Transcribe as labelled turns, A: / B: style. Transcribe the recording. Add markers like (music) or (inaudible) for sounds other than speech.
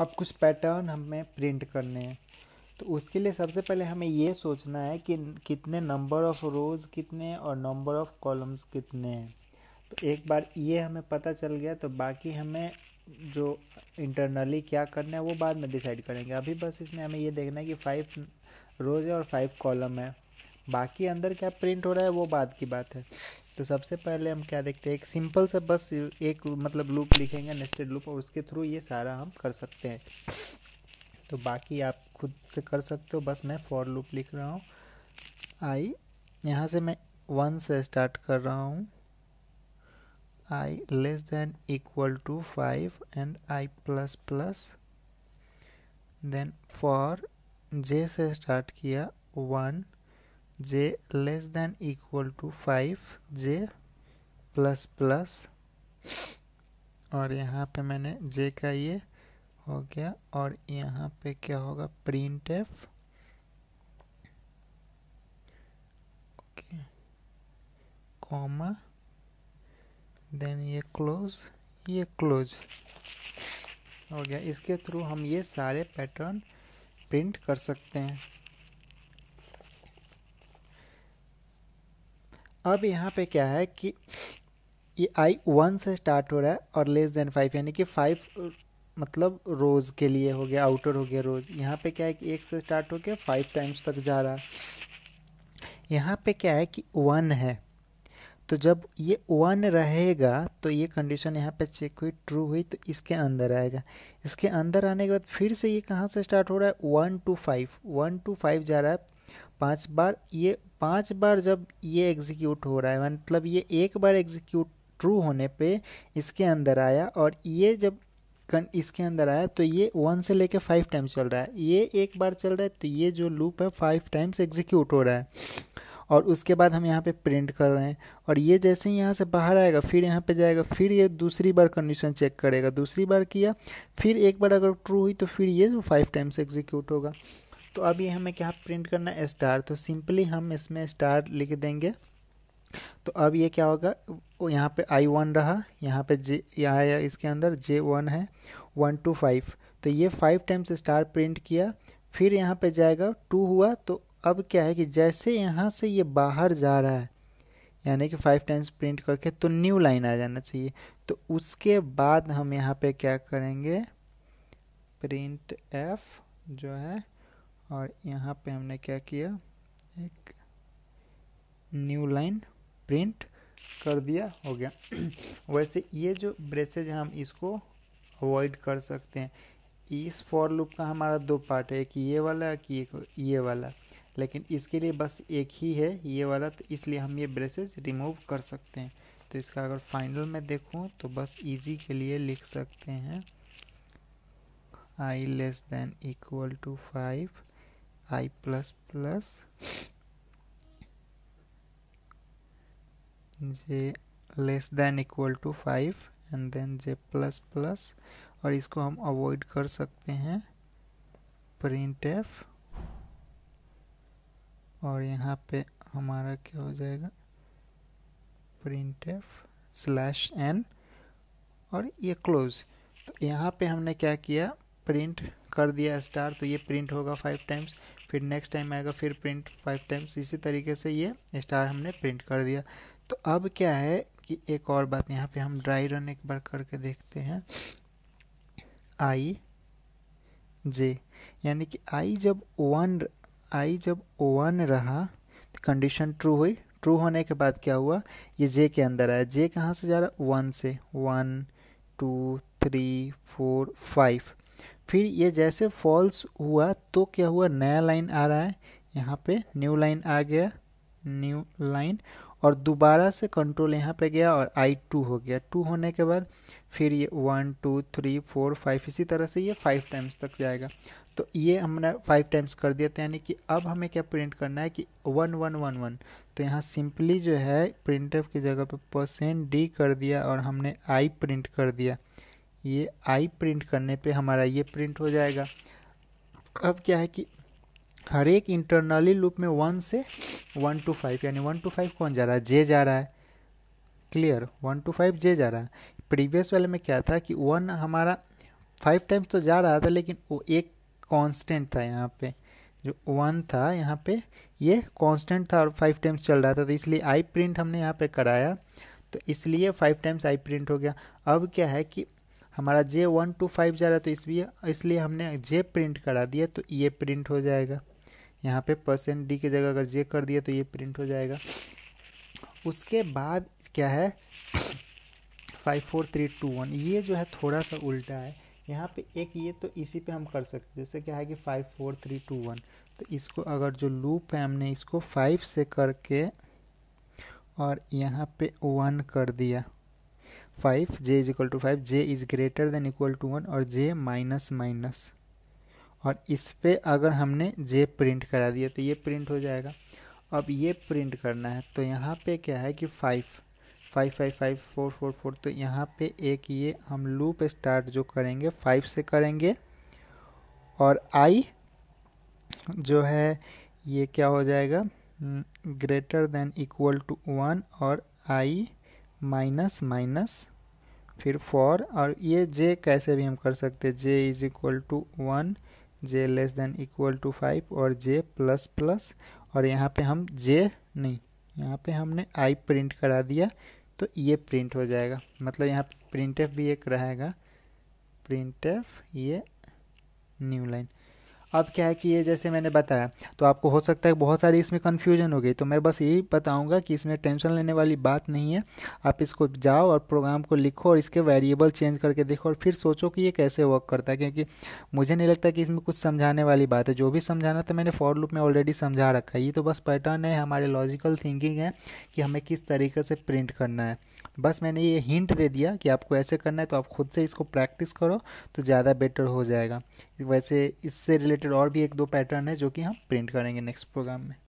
A: अब कुछ पैटर्न हमें प्रिंट करने हैं तो उसके लिए सबसे पहले हमें ये सोचना है कि कितने नंबर ऑफ़ रोज़ कितने और नंबर ऑफ़ कॉलम्स कितने हैं तो एक बार ये हमें पता चल गया तो बाकी हमें जो इंटरनली क्या करना है वो बाद में डिसाइड करेंगे अभी बस इसमें हमें ये देखना है कि फाइव रोज़ है और फाइव कॉलम है बाकी अंदर क्या प्रिंट हो रहा है वो बाद की बात है तो सबसे पहले हम क्या देखते हैं एक सिंपल सा बस एक मतलब लूप लिखेंगे नेस्टेड लूप और उसके थ्रू ये सारा हम कर सकते हैं तो बाकी आप खुद से कर सकते हो बस मैं फॉर लूप लिख रहा हूँ आई यहाँ से मैं वन से स्टार्ट कर रहा हूँ i less than equal to five and i plus plus then for j से स्टार्ट किया one j less than equal to 5 j plus plus और यहाँ पे मैंने जे का ये हो गया और यहाँ पे क्या होगा print f okay comma then ये क्लोज ये क्लोज हो गया इसके थ्रू हम ये सारे पैटर्न प्रिंट कर सकते हैं अब यहाँ पे क्या है कि ये आई वन से स्टार्ट हो रहा है और लेस देन फाइव यानी कि फाइव मतलब रोज़ के लिए हो गया आउटर हो गया रोज़ यहाँ पे क्या है कि एक से स्टार्ट हो गया फाइव टाइम्स तक जा रहा है यहाँ पे क्या है कि वन है तो जब ये वन रहेगा तो ये कंडीशन यहाँ पे चेक हुई ट्रू हुई तो इसके अंदर आएगा इसके अंदर आने के बाद फिर से ये कहाँ से स्टार्ट हो रहा है one two five one two five जा रहा है पांच बार ये पांच बार जब ये एग्जीक्यूट हो रहा है मतलब ये एक बार एग्जीक्यूट ट्रू होने पे इसके अंदर आया और ये जब इसके अंदर आया तो ये वन से लेके फाइव टाइम्स चल रहा है ये एक बार चल रहा है तो ये जो लूप है फाइव टाइम्स एग्जीक्यूट हो रहा है और उसके बाद हम यहाँ पे प्रिंट कर रहे हैं और ये जैसे ही यहाँ से बाहर आएगा फिर यहाँ पे जाएगा फिर ये दूसरी बार कंडीशन चेक करेगा दूसरी बार किया फिर एक बार अगर ट्रू हुई तो फिर ये जो फाइव टाइम्स एग्जीक्यूट होगा तो अब ये हमें क्या प्रिंट करना है स्टार तो सिंपली हम इसमें स्टार लिख देंगे तो अब ये क्या होगा यहाँ पे आई वन रहा यहाँ पे जे यहाँ इसके अंदर जे वन है वन टू फाइव तो ये फाइव टाइम्स स्टार प्रिंट किया फिर यहाँ पे जाएगा टू हुआ तो अब क्या है कि जैसे यहाँ से ये बाहर जा रहा है यानी कि फाइव टाइम्स प्रिंट करके तो न्यू लाइन आ जाना चाहिए तो उसके बाद हम यहाँ पे क्या करेंगे प्रिंट एफ जो है और यहाँ पे हमने क्या किया एक न्यू लाइन प्रिंट कर दिया हो गया (clears throat) वैसे ये जो ब्रेसेज हम इसको अवॉइड कर सकते हैं इस फॉर लूप का हमारा दो पार्ट है एक ये वाला कि एक ये वाला लेकिन इसके लिए बस एक ही है ये वाला तो इसलिए हम ये ब्रेसेज रिमूव कर सकते हैं तो इसका अगर फाइनल में देखूँ तो बस इजी के लिए लिख सकते हैं i less than equal to five i plus plus j less than equal to five and then j plus plus और इसको हम अवॉइड कर सकते हैं प्रिंट एफ और यहाँ पे हमारा क्या हो जाएगा प्रिंट एफ स्लैश एन और ये क्लोज तो यहाँ पे हमने क्या किया प्रिंट कर दिया स्टार तो ये प्रिंट होगा फाइव टाइम्स फिर नेक्स्ट टाइम आएगा फिर प्रिंट फाइव टाइम्स इसी तरीके से ये स्टार हमने प्रिंट कर दिया तो अब क्या है कि एक और बात यहाँ पे हम ड्राई रन एक बार करके देखते हैं आई जे यानी कि आई जब वन आई जब वन रहा तो कंडीशन ट्रू हुई ट्रू होने के बाद क्या हुआ ये जे के अंदर आया जे कहाँ से जा रहा वन से one two three four five फिर ये जैसे फॉल्स हुआ तो क्या हुआ नया लाइन आ रहा है यहाँ पे न्यू लाइन आ गया न्यू लाइन और दोबारा से कंट्रोल यहाँ पे गया और आई टू हो गया टू होने के बाद फिर ये one two three four five इसी तरह से ये फाइव टाइम्स तक जाएगा तो ये हमने फाइव टाइम्स कर दिया था तो यानी कि अब हमें क्या प्रिंट करना है कि वन वन वन वन तो यहाँ सिंपली जो है प्रिंटअप की जगह पे परसेंट डी कर दिया और हमने आई प्रिंट कर दिया ये आई प्रिंट करने पे हमारा ये प्रिंट हो जाएगा अब क्या है कि हर एक इंटरनली लूप में वन से वन टू फाइव यानी वन टू फाइव कौन जा रहा है जे जा रहा है clear one two five j जा रहा है प्रीवियस वाले में क्या था कि वन हमारा फाइव टाइम्स तो जा रहा था लेकिन वो एक कांस्टेंट था यहाँ पे जो वन था यहाँ पे ये कांस्टेंट था और फाइव टाइम्स चल रहा था तो इसलिए आई प्रिंट हमने यहाँ पे कराया तो इसलिए फाइव टाइम्स आई प्रिंट हो गया अब क्या है कि हमारा जे वन टू फाइव जा रहा है तो इसलिए इसलिए हमने जे प्रिंट करा दिया तो ये प्रिंट हो जाएगा यहाँ पे परसेंट डी की जगह अगर जे कर दिया तो ये प्रिंट हो जाएगा उसके बाद क्या है five four three two one ये जो है थोड़ा सा उल्टा है यहाँ पे एक ये तो इसी पे हम कर सकते जैसे क्या है कि five four three two one तो इसको अगर जो लूप है हमने इसको फाइव से करके और यहाँ पे वन कर दिया five j is equal to five j is greater than equal to one और जे माइनस माइनस और इस पर अगर हमने जे प्रिंट करा दिया तो ये प्रिंट हो जाएगा अब ये प्रिंट करना है तो यहाँ पे क्या है कि five five five five four four four तो यहाँ पे एक ये हम लूप स्टार्ट जो करेंगे फाइव से करेंगे और आई जो है ये क्या हो जाएगा greater than equal to one और आई माइनस माइनस फिर फॉर और ये जे कैसे भी हम कर सकते हैं j is equal to one j less than equal to five और जे प्लस प्लस और यहाँ पे हम जे नहीं यहाँ पे हमने आई प्रिंट करा दिया तो ये प्रिंट हो जाएगा मतलब यहाँ प्रिंट भी एक रहेगा प्रिंट ये न्यू लाइन अब क्या है कि ये जैसे मैंने बताया तो आपको हो सकता है बहुत सारी इसमें कन्फ्यूजन हो गई तो मैं बस यही बताऊँगा कि इसमें टेंशन लेने वाली बात नहीं है आप इसको जाओ और प्रोग्राम को लिखो और इसके वेरिएबल चेंज करके देखो और फिर सोचो कि ये कैसे वर्क करता है क्योंकि मुझे नहीं लगता कि इसमें कुछ समझाने वाली बात है जो भी समझाना था मैंने फॉर लूप में ऑलरेडी समझा रखा है ये तो बस पैटर्न है हमारे लॉजिकल थिंकिंग है कि हमें किस तरीके से प्रिंट करना है बस मैंने ये हिंट दे दिया कि आपको ऐसे करना है तो आप खुद से इसको प्रैक्टिस करो तो ज़्यादा बेटर हो जाएगा वैसे इससे रिलेटेड और भी एक दो पैटर्न है जो कि हम प्रिंट करेंगे नेक्स्ट प्रोग्राम में